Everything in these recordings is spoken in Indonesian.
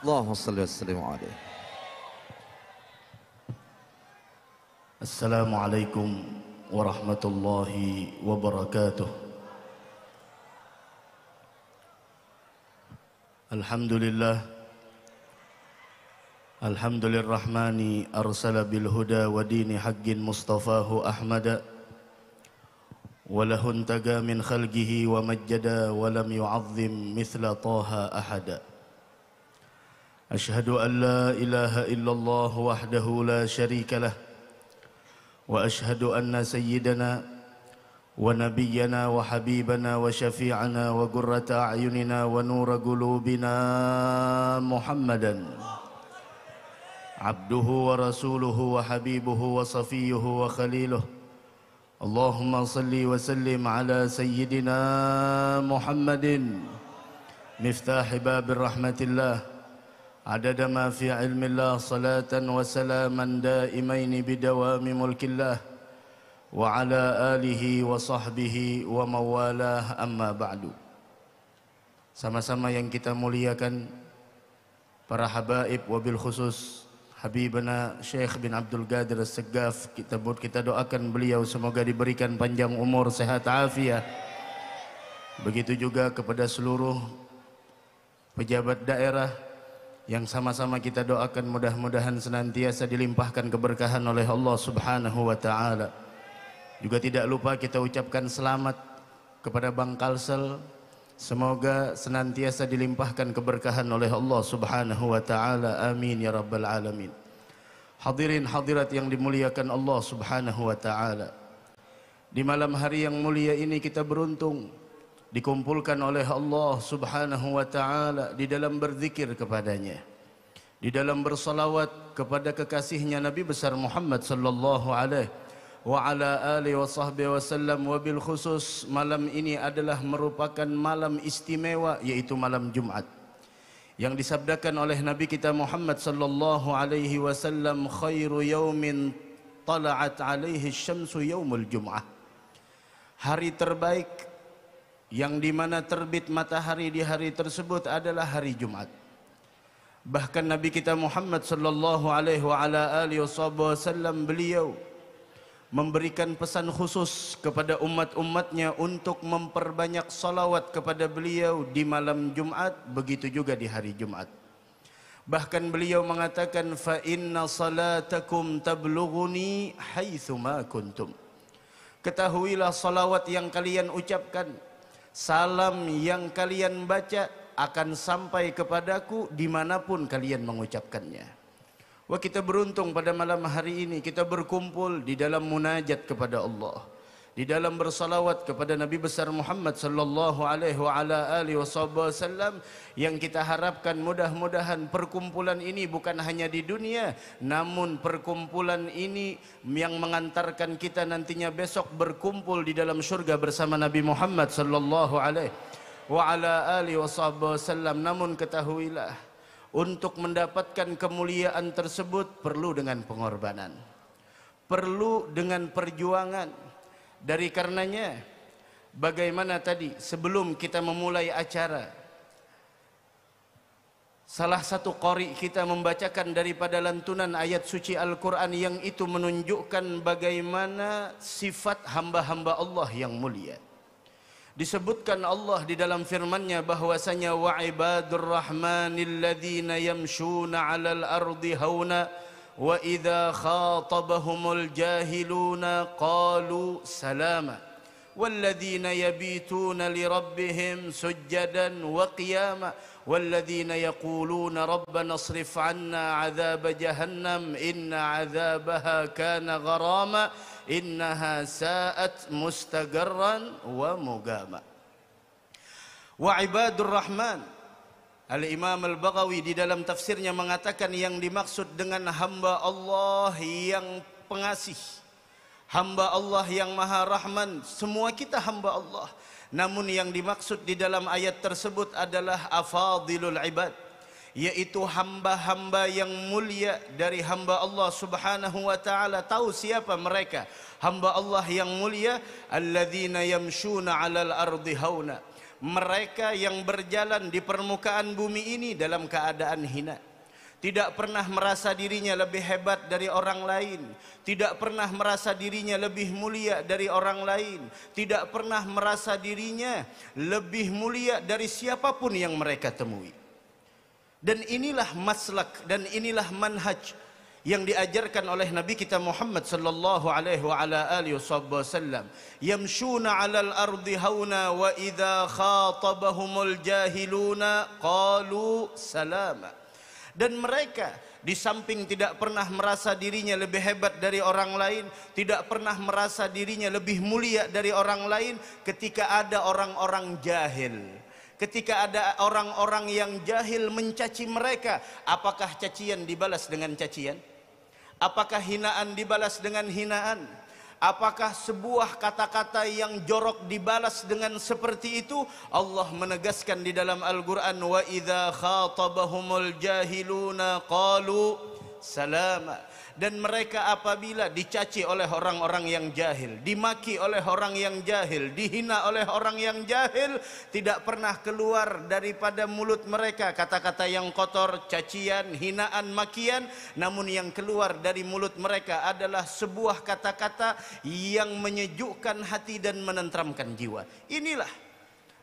اللهم صل وسلم عليه السلام عليكم ورحمة الله وبركاته الحمد لله الحمد للرحمن أرسل بالهدى ودين حق مصطفاه أحمد وله انتقى من خلقه ومجدا ولم يعظم مثل طه أحدا أشهد أن لا إله إلا الله وحده لا شريك له وأشهد أن سيدنا ونبينا وحبيبنا وشفيعنا وقرة أعيننا ونور قلوبنا محمدا عبده ورسوله وحبيبه وصفيه وخليله اللهم صل وسلم على سيدنا محمد مفتاح باب رحمة الله عدد ما في علم الله صلاة وسلاما دائمين بدوام ملك الله وعلى آله وصحبه ومن والاه أما بعد Sama-sama yang kita muliakan para habaib wabil khusus Habibana Syekh bin Abdul Qadir Segaf kita buat kita doakan beliau semoga diberikan panjang umur sehat afiat begitu juga kepada seluruh pejabat daerah yang sama-sama kita doakan mudah-mudahan senantiasa dilimpahkan keberkahan oleh Allah Subhanahu wa taala. Juga tidak lupa kita ucapkan selamat kepada Bang Kalsel. Semoga senantiasa dilimpahkan keberkahan oleh Allah Subhanahu wa taala. Amin ya rabbal alamin. Hadirin hadirat yang dimuliakan Allah Subhanahu wa taala. Di malam hari yang mulia ini kita beruntung dikumpulkan oleh Allah Subhanahu wa taala di dalam berzikir kepadanya di dalam bersalawat kepada kekasihnya Nabi besar Muhammad sallallahu alaihi wa ala alihi wa sahbihi wasallam Wabil khusus malam ini adalah merupakan malam istimewa yaitu malam Jumat yang disabdakan oleh Nabi kita Muhammad sallallahu alaihi wasallam khairu yaumin tala'at alaihi syamsu yaumul jum'ah hari terbaik yang dimana terbit matahari di hari tersebut adalah hari Jumat. Bahkan Nabi kita Muhammad sallallahu alaihi wasallam beliau memberikan pesan khusus kepada umat-umatnya untuk memperbanyak salawat kepada beliau di malam Jumat begitu juga di hari Jumat. Bahkan beliau mengatakan fa inna salatakum tablughuni haitsu ma kuntum. Ketahuilah salawat yang kalian ucapkan salam yang kalian baca akan sampai kepadaku dimanapun kalian mengucapkannya. Wah kita beruntung pada malam hari ini kita berkumpul di dalam munajat kepada Allah di dalam bersalawat kepada Nabi besar Muhammad sallallahu alaihi wa ala alihi wasallam yang kita harapkan mudah-mudahan perkumpulan ini bukan hanya di dunia namun perkumpulan ini yang mengantarkan kita nantinya besok berkumpul di dalam syurga bersama Nabi Muhammad sallallahu alaihi wa ala alihi wasallam namun ketahuilah untuk mendapatkan kemuliaan tersebut perlu dengan pengorbanan perlu dengan perjuangan dari karenanya bagaimana tadi sebelum kita memulai acara salah satu kori kita membacakan daripada lantunan ayat suci Al-Qur'an yang itu menunjukkan bagaimana sifat hamba-hamba Allah yang mulia. Disebutkan Allah di dalam firman-Nya bahwasanya wa ibadur rahmanil ladzina yamshuna 'alal ardi hauna واذا خاطبهم الجاهلون قالوا سلاما والذين يبيتون لربهم سجدا وقياما والذين يقولون ربنا اصرف عنا عذاب جهنم ان عذابها كان غراما انها ساءت مستقرا ومقاما وعباد الرحمن Al-Imam Al-Baghawi di dalam tafsirnya mengatakan yang dimaksud dengan hamba Allah yang pengasih. Hamba Allah yang maha rahman. Semua kita hamba Allah. Namun yang dimaksud di dalam ayat tersebut adalah afadilul ibad. Yaitu hamba-hamba yang mulia dari hamba Allah subhanahu wa ta'ala. Tahu siapa mereka? Hamba Allah yang mulia. Alladzina yamshuna alal ardi hauna. mereka yang berjalan di permukaan bumi ini dalam keadaan hina tidak pernah merasa dirinya lebih hebat dari orang lain tidak pernah merasa dirinya lebih mulia dari orang lain tidak pernah merasa dirinya lebih mulia dari siapapun yang mereka temui dan inilah maslak dan inilah manhaj yang diajarkan oleh Nabi kita Muhammad sallallahu alaihi wa ala alihi wasallam yamshuna 'alal ardi hauna wa idza khatabahumul jahiluna qalu salama dan mereka di samping tidak pernah merasa dirinya lebih hebat dari orang lain, tidak pernah merasa dirinya lebih mulia dari orang lain ketika ada orang-orang jahil. ketika ada orang-orang yang jahil mencaci mereka, apakah cacian dibalas dengan cacian? Apakah hinaan dibalas dengan hinaan? Apakah sebuah kata-kata yang jorok dibalas dengan seperti itu? Allah menegaskan di dalam Al-Quran, wa idha khatabahumul jahiluna qalu salamah. dan mereka apabila dicaci oleh orang-orang yang jahil, dimaki oleh orang yang jahil, dihina oleh orang yang jahil, tidak pernah keluar daripada mulut mereka kata-kata yang kotor, cacian, hinaan, makian, namun yang keluar dari mulut mereka adalah sebuah kata-kata yang menyejukkan hati dan menentramkan jiwa. Inilah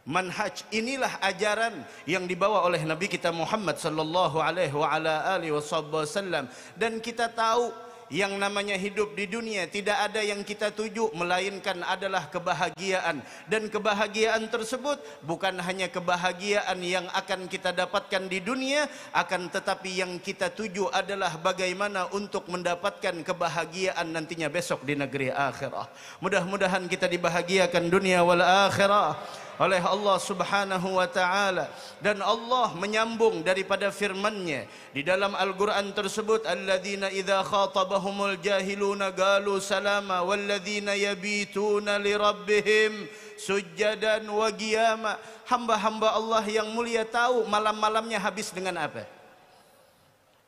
manhaj inilah ajaran yang dibawa oleh Nabi kita Muhammad sallallahu alaihi wasallam dan kita tahu yang namanya hidup di dunia tidak ada yang kita tuju melainkan adalah kebahagiaan dan kebahagiaan tersebut bukan hanya kebahagiaan yang akan kita dapatkan di dunia akan tetapi yang kita tuju adalah bagaimana untuk mendapatkan kebahagiaan nantinya besok di negeri akhirah mudah-mudahan kita dibahagiakan dunia wal akhirah oleh Allah Subhanahu wa taala dan Allah menyambung daripada firman-Nya di dalam Al-Qur'an tersebut alladzina idza khatabahumul jahiluna galu salama walladzina yabituna li rabbihim sujadan wa qiyama hamba-hamba Allah yang mulia tahu malam-malamnya habis dengan apa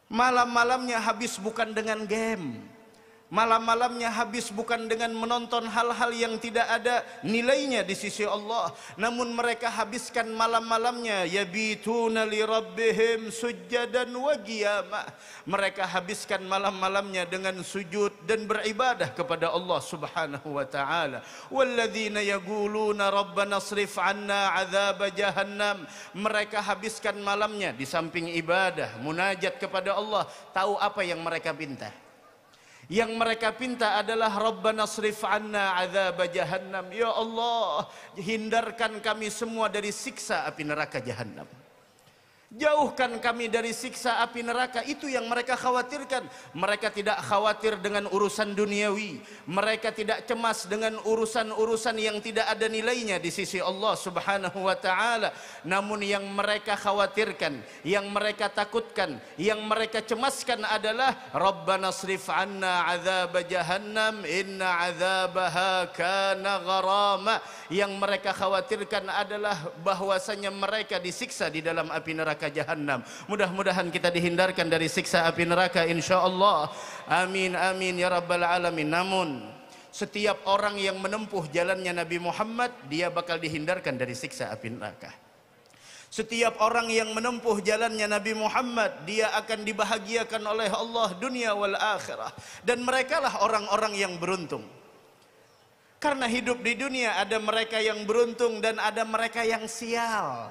malam-malamnya habis bukan dengan game Malam-malamnya habis bukan dengan menonton hal-hal yang tidak ada nilainya di sisi Allah, namun mereka habiskan malam-malamnya ya bi tu li rabbihim sujud dan wajibah. Mereka habiskan malam-malamnya dengan sujud dan beribadah kepada Allah Subhanahu wa taala. Walladzina yaquluna rabbana nasrif 'anna 'adzab jahannam. Mereka habiskan malamnya di samping ibadah, munajat kepada Allah, tahu apa yang mereka minta? Yang mereka pinta adalah Rabbana srif anna azab jahannam. Ya Allah, hindarkan kami semua dari siksa api neraka jahannam. Jauhkan kami dari siksa api neraka Itu yang mereka khawatirkan Mereka tidak khawatir dengan urusan duniawi Mereka tidak cemas dengan urusan-urusan yang tidak ada nilainya Di sisi Allah subhanahu wa ta'ala Namun yang mereka khawatirkan Yang mereka takutkan Yang mereka cemaskan adalah Rabbana srif anna azab jahannam Inna azabaha kana gharama Yang mereka khawatirkan adalah bahwasanya mereka disiksa di dalam api neraka neraka jahanam. Mudah-mudahan kita dihindarkan dari siksa api neraka insyaallah. Amin amin ya rabbal alamin. Namun setiap orang yang menempuh jalannya Nabi Muhammad dia bakal dihindarkan dari siksa api neraka. Setiap orang yang menempuh jalannya Nabi Muhammad dia akan dibahagiakan oleh Allah dunia wal akhirah dan merekalah orang-orang yang beruntung. Karena hidup di dunia ada mereka yang beruntung dan ada mereka yang sial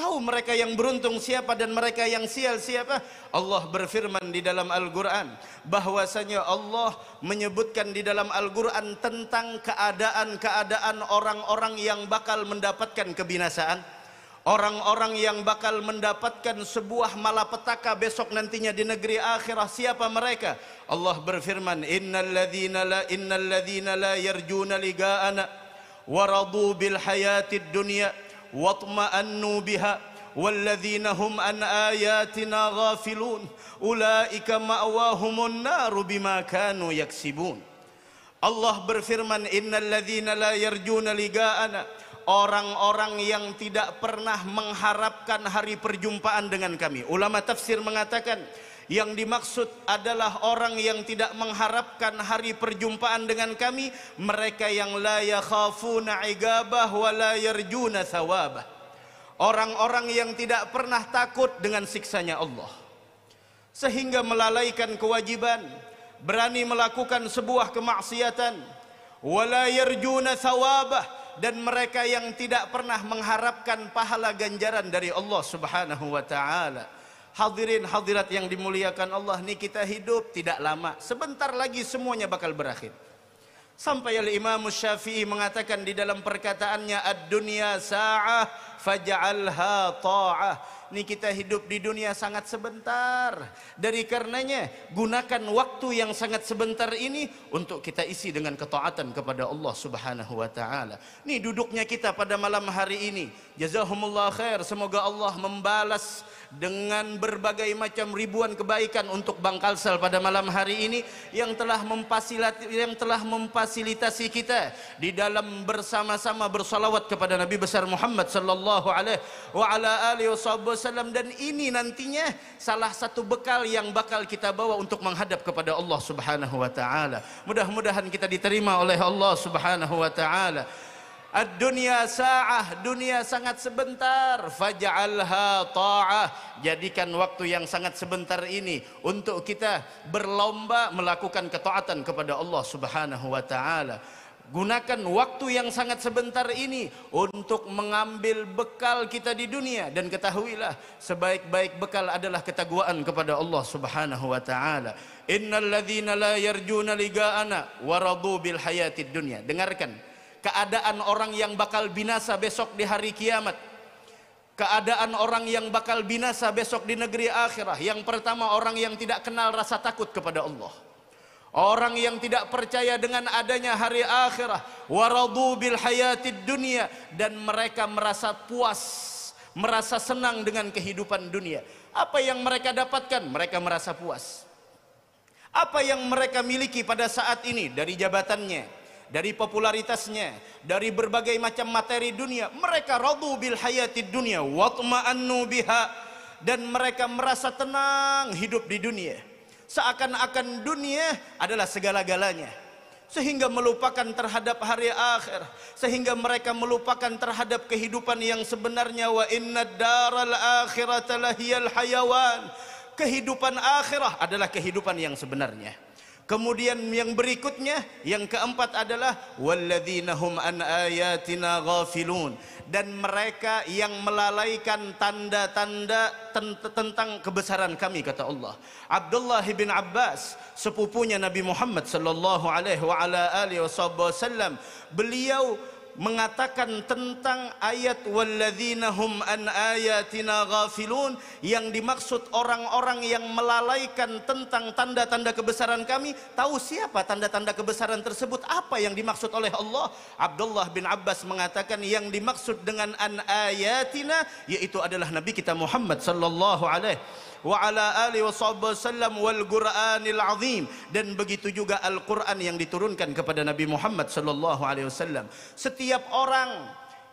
tahu mereka yang beruntung siapa dan mereka yang sial siapa Allah berfirman di dalam Al-Qur'an bahwasanya Allah menyebutkan di dalam Al-Qur'an tentang keadaan-keadaan orang-orang yang bakal mendapatkan kebinasaan orang-orang yang bakal mendapatkan sebuah malapetaka besok nantinya di negeri akhirah siapa mereka Allah berfirman innalladzina la innalladzina la yarjuna ligaana waradu bil hayatid dunya واطمأنوا بها والذين هم عن آياتنا غافلون أولئك مأواهم النار بما كانوا يكسبون Allah berfirman innalladzina la yarjuna ligaana orang-orang yang tidak pernah mengharapkan hari perjumpaan dengan kami ulama tafsir mengatakan yang dimaksud adalah orang yang tidak mengharapkan hari perjumpaan dengan kami, mereka yang la yakhafuna igabah wa la yarjuna thawabah. Orang-orang yang tidak pernah takut dengan siksanya Allah. Sehingga melalaikan kewajiban, berani melakukan sebuah kemaksiatan, wala yarjuna thawabah, dan mereka yang tidak pernah mengharapkan pahala ganjaran dari Allah Subhanahu wa taala. hadirin hadirat yang dimuliakan Allah ni kita hidup tidak lama sebentar lagi semuanya bakal berakhir sampai al imam syafi'i mengatakan di dalam perkataannya ad dunya sa'ah faj'alha ta'ah nih kita hidup di dunia sangat sebentar. Dari karenanya gunakan waktu yang sangat sebentar ini untuk kita isi dengan ketaatan kepada Allah Subhanahu wa taala. Nih duduknya kita pada malam hari ini. Jazakumullah khair. Semoga Allah membalas dengan berbagai macam ribuan kebaikan untuk Bang Kalsel pada malam hari ini yang telah memfasilitasi yang telah memfasilitasi kita di dalam bersama-sama bersolawat kepada Nabi besar Muhammad sallallahu alaihi wa ala alihi wasallam wasallam dan ini nantinya salah satu bekal yang bakal kita bawa untuk menghadap kepada Allah Subhanahu wa taala. Mudah-mudahan kita diterima oleh Allah Subhanahu wa taala. Ad-dunya sa'ah, dunia sangat sebentar. Faj'alha ta'ah. Jadikan waktu yang sangat sebentar ini untuk kita berlomba melakukan ketaatan kepada Allah Subhanahu wa taala. Gunakan waktu yang sangat sebentar ini untuk mengambil bekal kita di dunia dan ketahuilah sebaik-baik bekal adalah ketakwaan kepada Allah Subhanahu wa taala. Innal la yarjuna ligaana waradu bil hayatid dunya. Dengarkan keadaan orang yang bakal binasa besok di hari kiamat. Keadaan orang yang bakal binasa besok di negeri akhirah. Yang pertama orang yang tidak kenal rasa takut kepada Allah. Orang yang tidak percaya dengan adanya hari akhirah, waradu bil hayatid dunia dan mereka merasa puas, merasa senang dengan kehidupan dunia. Apa yang mereka dapatkan? Mereka merasa puas. Apa yang mereka miliki pada saat ini dari jabatannya, dari popularitasnya, dari berbagai macam materi dunia, mereka radu bil hayatid dunia watma'annu biha dan mereka merasa tenang hidup di dunia seakan-akan dunia adalah segala-galanya sehingga melupakan terhadap hari akhir sehingga mereka melupakan terhadap kehidupan yang sebenarnya wa inna daral akhirata lahiyal hayawan kehidupan akhirah adalah kehidupan yang sebenarnya Kemudian yang berikutnya, yang keempat adalah walladzina hum an ayatina ghafilun dan mereka yang melalaikan tanda-tanda tentang kebesaran kami kata Allah. Abdullah bin Abbas, sepupunya Nabi Muhammad sallallahu alaihi wasallam, beliau mengatakan tentang ayat walladzina hum an ayatina ghafilun yang dimaksud orang-orang yang melalaikan tentang tanda-tanda kebesaran kami tahu siapa tanda-tanda kebesaran tersebut apa yang dimaksud oleh Allah Abdullah bin Abbas mengatakan yang dimaksud dengan an ayatina yaitu adalah nabi kita Muhammad sallallahu alaihi wa ala ali wa sallam wal quranil azim dan begitu juga Al-Qur'an yang diturunkan kepada Nabi Muhammad sallallahu alaihi wasallam setiap orang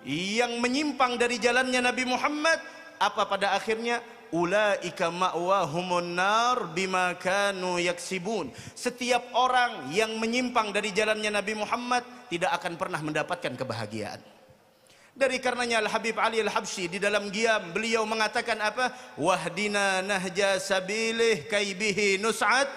yang menyimpang dari jalannya Nabi Muhammad apa pada akhirnya ulaika ma'wahumun nar bima kanu yaksibun setiap orang yang menyimpang dari jalannya Nabi Muhammad tidak akan pernah mendapatkan kebahagiaan dari karenanya Al Habib Ali Al Habsyi di dalam giam beliau mengatakan apa? Wahdina nahja sabilih kaibihi Nusad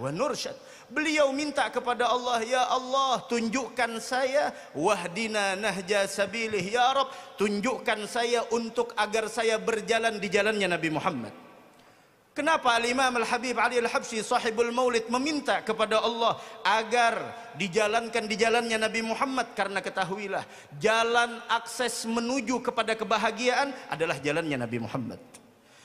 wa nursyad. Beliau minta kepada Allah, "Ya Allah, tunjukkan saya wahdina nahja sabilih, ya Rabb, tunjukkan saya untuk agar saya berjalan di jalannya Nabi Muhammad." Kenapa Al-Imam Al-Habib Ali Al-Habsyi sahibul maulid meminta kepada Allah agar dijalankan di jalannya Nabi Muhammad karena ketahuilah jalan akses menuju kepada kebahagiaan adalah jalannya Nabi Muhammad.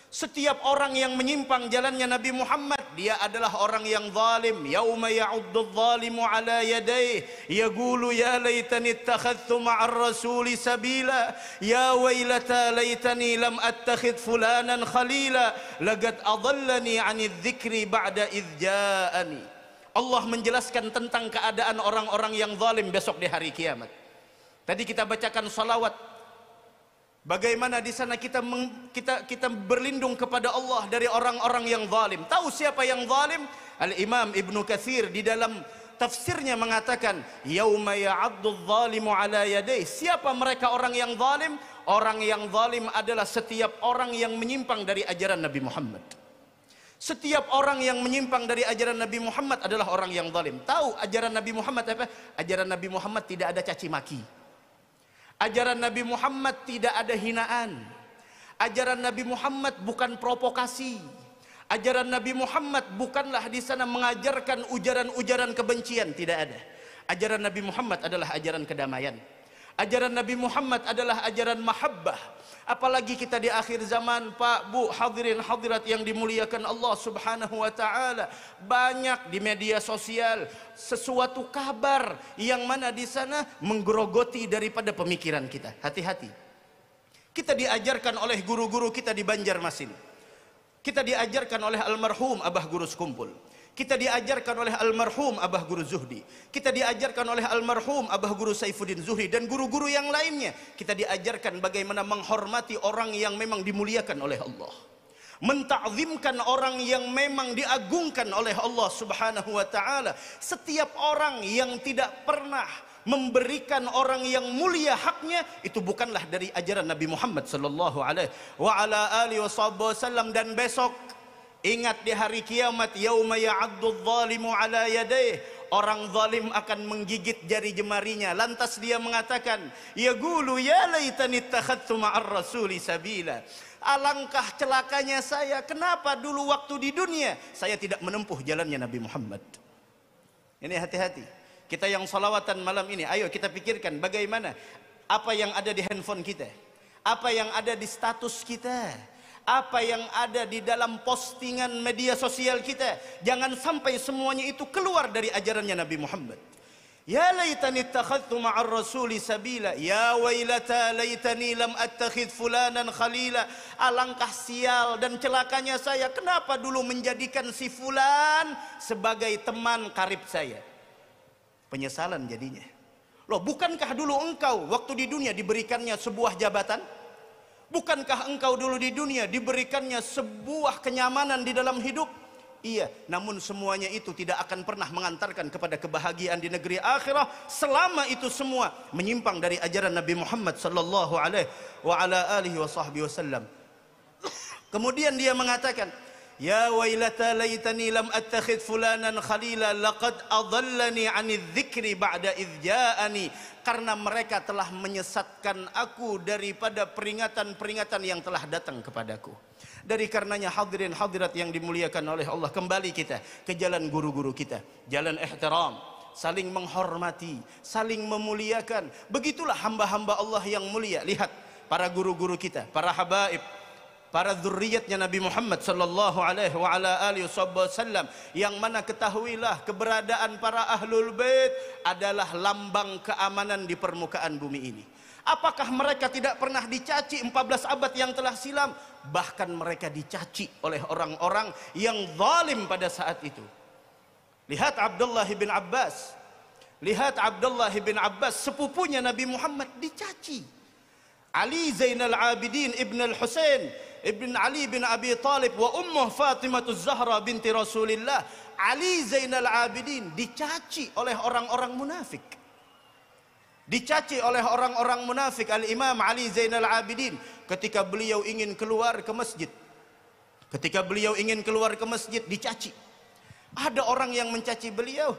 Setiap orang yang menyimpang jalannya Nabi Muhammad dia adalah orang yang zalim. Yauma ya'uddu zalimu ala yadayhi yaqulu ya laitani ittakhadhtu ma'ar rasuli sabila ya wailata laitani lam attakhidh fulanan khalila laqad adallani 'anil dzikri ba'da idh ja'ani. Allah menjelaskan tentang keadaan orang-orang yang zalim besok di hari kiamat. Tadi kita bacakan salawat Bagaimana di sana kita meng, kita kita berlindung kepada Allah dari orang-orang yang zalim. Tahu siapa yang zalim? Al-Imam Ibnu Katsir di dalam tafsirnya mengatakan, "Yauma ya'addu zalimu 'ala yadayhi." Siapa mereka orang yang zalim? Orang yang zalim adalah setiap orang yang menyimpang dari ajaran Nabi Muhammad. Setiap orang yang menyimpang dari ajaran Nabi Muhammad adalah orang yang zalim. Tahu ajaran Nabi Muhammad apa? Ajaran Nabi Muhammad tidak ada caci maki. Ajaran Nabi Muhammad tidak ada hinaan. Ajaran Nabi Muhammad bukan provokasi. Ajaran Nabi Muhammad bukanlah di sana mengajarkan ujaran-ujaran kebencian, tidak ada. Ajaran Nabi Muhammad adalah ajaran kedamaian. Ajaran Nabi Muhammad adalah ajaran mahabbah. Apalagi kita di akhir zaman, Pak, Bu, hadirin hadirat yang dimuliakan Allah Subhanahu wa taala, banyak di media sosial sesuatu kabar yang mana di sana menggerogoti daripada pemikiran kita. Hati-hati. Kita diajarkan oleh guru-guru kita di Banjarmasin. Kita diajarkan oleh almarhum Abah Guru Sekumpul. Kita diajarkan oleh almarhum Abah Guru Zuhdi. Kita diajarkan oleh almarhum Abah Guru Saifuddin Zuhri dan guru-guru yang lainnya. Kita diajarkan bagaimana menghormati orang yang memang dimuliakan oleh Allah. Mentakzimkan orang yang memang diagungkan oleh Allah subhanahu wa ta'ala. Setiap orang yang tidak pernah memberikan orang yang mulia haknya itu bukanlah dari ajaran Nabi Muhammad sallallahu alaihi wa ala alihi wasallam dan besok Ingat di hari kiamat yauma ya'addu dhalimu ala yadayh orang zalim akan menggigit jari jemarinya lantas dia mengatakan ya gulu ya laitani takhadtu ma'ar rasuli sabila alangkah celakanya saya kenapa dulu waktu di dunia saya tidak menempuh jalannya Nabi Muhammad ini hati-hati kita yang salawatan malam ini ayo kita pikirkan bagaimana apa yang ada di handphone kita apa yang ada di status kita apa yang ada di dalam postingan media sosial kita jangan sampai semuanya itu keluar dari ajarannya Nabi Muhammad ya laitani ittakhadtu ma'ar rasuli sabila ya wailata laitani lam attakhid fulanan khalila alangkah sial dan celakanya saya kenapa dulu menjadikan si fulan sebagai teman karib saya penyesalan jadinya loh bukankah dulu engkau waktu di dunia diberikannya sebuah jabatan Bukankah engkau dulu di dunia diberikannya sebuah kenyamanan di dalam hidup? Iya, namun semuanya itu tidak akan pernah mengantarkan kepada kebahagiaan di negeri akhirah selama itu semua menyimpang dari ajaran Nabi Muhammad sallallahu alaihi wa ala alihi wasallam. Kemudian dia mengatakan, Ya wailata laitani lam attakhid fulanan khalila laqad adallani 'anil dzikri ba'da idzja'ani karena mereka telah menyesatkan aku daripada peringatan-peringatan yang telah datang kepadaku. Dari karenanya hadirin hadirat yang dimuliakan oleh Allah kembali kita ke jalan guru-guru kita, jalan ihtiram, saling menghormati, saling memuliakan. Begitulah hamba-hamba Allah yang mulia. Lihat para guru-guru kita, para habaib, para zuriyatnya Nabi Muhammad sallallahu alaihi wa ala alihi wasallam yang mana ketahuilah keberadaan para ahlul bait adalah lambang keamanan di permukaan bumi ini. Apakah mereka tidak pernah dicaci 14 abad yang telah silam? Bahkan mereka dicaci oleh orang-orang yang zalim pada saat itu. Lihat Abdullah bin Abbas. Lihat Abdullah bin Abbas sepupunya Nabi Muhammad dicaci. Ali Zainal Abidin Ibn Al-Husain ibn Ali bin Abi Talib wa ummuh Fatimatuz Zahra binti Rasulillah Ali Zainal Abidin dicaci oleh orang-orang munafik dicaci oleh orang-orang munafik Al-Imam Ali Zainal Abidin ketika beliau ingin keluar ke masjid ketika beliau ingin keluar ke masjid dicaci ada orang yang mencaci beliau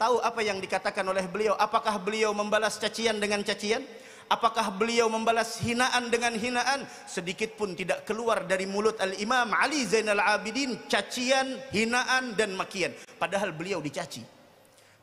tahu apa yang dikatakan oleh beliau apakah beliau membalas cacian dengan cacian Apakah beliau membalas hinaan dengan hinaan? Sedikit pun tidak keluar dari mulut Al-Imam Ali Zainal Abidin cacian, hinaan dan makian. Padahal beliau dicaci.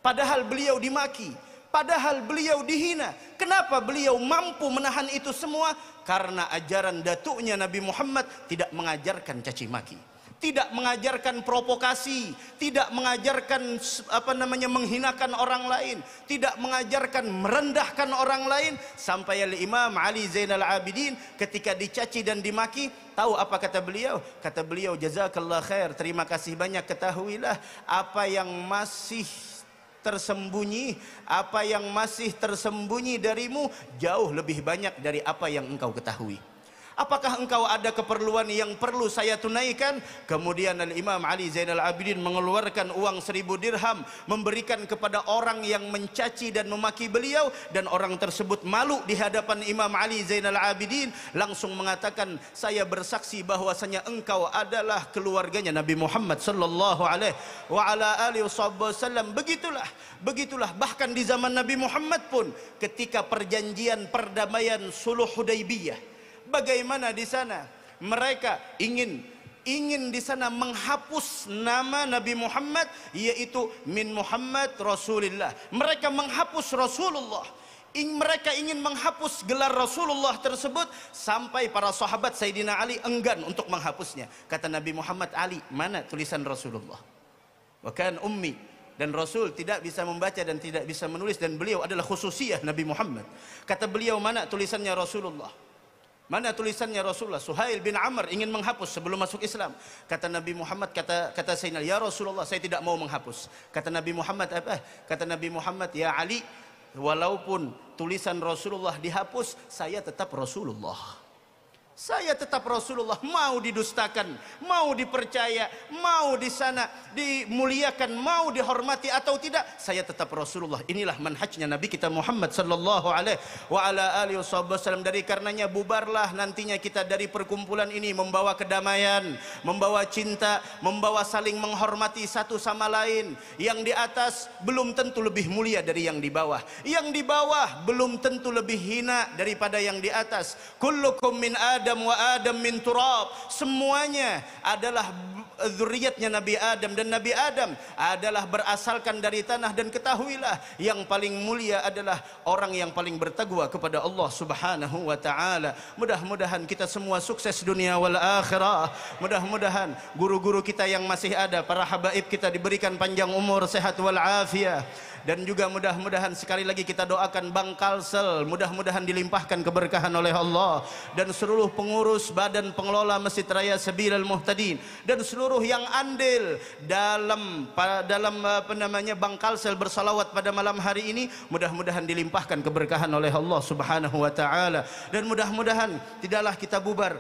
Padahal beliau dimaki. Padahal beliau dihina. Kenapa beliau mampu menahan itu semua? Karena ajaran datuknya Nabi Muhammad tidak mengajarkan caci maki tidak mengajarkan provokasi, tidak mengajarkan apa namanya menghinakan orang lain, tidak mengajarkan merendahkan orang lain sampai al Imam Ali Zainal Abidin ketika dicaci dan dimaki, tahu apa kata beliau? Kata beliau jazakallahu khair, terima kasih banyak ketahuilah apa yang masih tersembunyi, apa yang masih tersembunyi darimu jauh lebih banyak dari apa yang engkau ketahui. Apakah engkau ada keperluan yang perlu saya tunaikan? Kemudian Al-Imam Ali Zainal Abidin mengeluarkan uang seribu dirham. Memberikan kepada orang yang mencaci dan memaki beliau. Dan orang tersebut malu di hadapan Imam Ali Zainal Abidin. Langsung mengatakan, saya bersaksi bahwasanya engkau adalah keluarganya Nabi Muhammad sallallahu alaihi wa ala alihi wasallam. Begitulah, begitulah. Bahkan di zaman Nabi Muhammad pun ketika perjanjian perdamaian Suluh Hudaybiyah Bagaimana di sana? Mereka ingin ingin di sana menghapus nama Nabi Muhammad yaitu min Muhammad Rasulullah. Mereka menghapus Rasulullah. Ing mereka ingin menghapus gelar Rasulullah tersebut sampai para sahabat Sayyidina Ali enggan untuk menghapusnya. Kata Nabi Muhammad Ali, "Mana tulisan Rasulullah?" bahkan ummi dan Rasul tidak bisa membaca dan tidak bisa menulis dan beliau adalah khususiah Nabi Muhammad. Kata beliau, "Mana tulisannya Rasulullah?" Mana tulisannya Rasulullah? Suhail bin Amr ingin menghapus sebelum masuk Islam. Kata Nabi Muhammad, kata kata Sayyidina, Ya Rasulullah, saya tidak mau menghapus. Kata Nabi Muhammad, apa? Kata Nabi Muhammad, Ya Ali, walaupun tulisan Rasulullah dihapus, saya tetap Rasulullah. Saya tetap Rasulullah mau didustakan, mau dipercaya, mau di sana dimuliakan, mau dihormati atau tidak, saya tetap Rasulullah. Inilah manhajnya Nabi kita Muhammad sallallahu alaihi wa ala alihi wasallam. Dari karenanya bubarlah nantinya kita dari perkumpulan ini membawa kedamaian, membawa cinta, membawa saling menghormati satu sama lain. Yang di atas belum tentu lebih mulia dari yang di bawah. Yang di bawah belum tentu lebih hina daripada yang di atas. Kullukum min Adam wa Adam min turab semuanya adalah zuriatnya Nabi Adam dan Nabi Adam adalah berasalkan dari tanah dan ketahuilah yang paling mulia adalah orang yang paling bertakwa kepada Allah Subhanahu wa taala. Mudah-mudahan kita semua sukses dunia wal akhirah. Mudah-mudahan guru-guru kita yang masih ada, para habaib kita diberikan panjang umur, sehat wal afiah dan juga mudah-mudahan sekali lagi kita doakan Bang Kalsel mudah-mudahan dilimpahkan keberkahan oleh Allah dan seluruh pengurus badan pengelola Masjid Raya Sabilal Muhtadin dan seluruh yang andil dalam dalam apa namanya Bang Kalsel bersalawat pada malam hari ini mudah-mudahan dilimpahkan keberkahan oleh Allah Subhanahu wa taala dan mudah-mudahan tidaklah kita bubar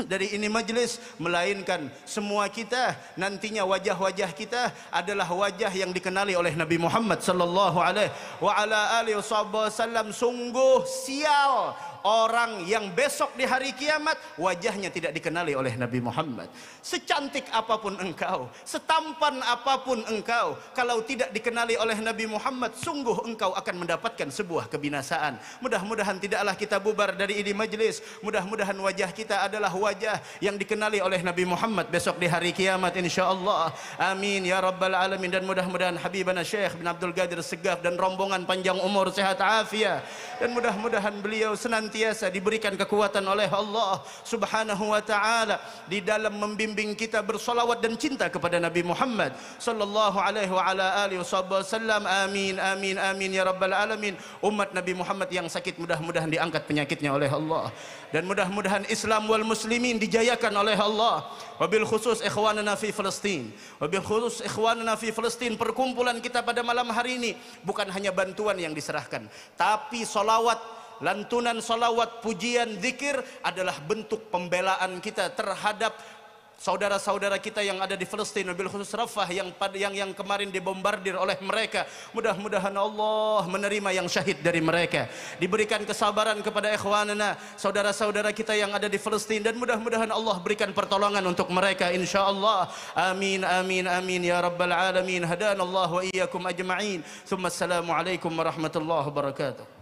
dari ini majelis melainkan semua kita nantinya wajah-wajah kita adalah wajah yang dikenali oleh Nabi Muhammad sallallahu alaihi wa ala alihi wasallam sungguh sial orang yang besok di hari kiamat wajahnya tidak dikenali oleh Nabi Muhammad. Secantik apapun engkau, setampan apapun engkau, kalau tidak dikenali oleh Nabi Muhammad, sungguh engkau akan mendapatkan sebuah kebinasaan. Mudah-mudahan tidaklah kita bubar dari ini majelis. Mudah-mudahan wajah kita adalah wajah yang dikenali oleh Nabi Muhammad besok di hari kiamat insyaallah amin ya rabbal alamin dan mudah-mudahan habibana Syekh bin Abdul Gadir Segaf dan rombongan panjang umur sehat afiat dan mudah-mudahan beliau senantiasa diberikan kekuatan oleh Allah subhanahu wa taala di dalam membimbing kita bersolawat dan cinta kepada Nabi Muhammad sallallahu alaihi wa ala alihi wasallam amin amin amin ya rabbal alamin umat Nabi Muhammad yang sakit mudah-mudahan diangkat penyakitnya oleh Allah dan mudah-mudahan Islam wal muslim muslimin dijayakan oleh Allah. Wabil khusus ikhwanana fi Palestin. Wabil khusus ikhwanana fi Palestin. Perkumpulan kita pada malam hari ini bukan hanya bantuan yang diserahkan, tapi solawat lantunan solawat pujian zikir adalah bentuk pembelaan kita terhadap saudara-saudara kita yang ada di Palestin, mobil khusus Rafah yang yang yang kemarin dibombardir oleh mereka mudah-mudahan Allah menerima yang syahid dari mereka diberikan kesabaran kepada ikhwanana saudara-saudara kita yang ada di Palestin dan mudah-mudahan Allah berikan pertolongan untuk mereka insyaallah amin amin amin ya rabbal alamin hadanallahu wa iyyakum ajma'in ثم السلام عليكم ورحمه الله وبركاته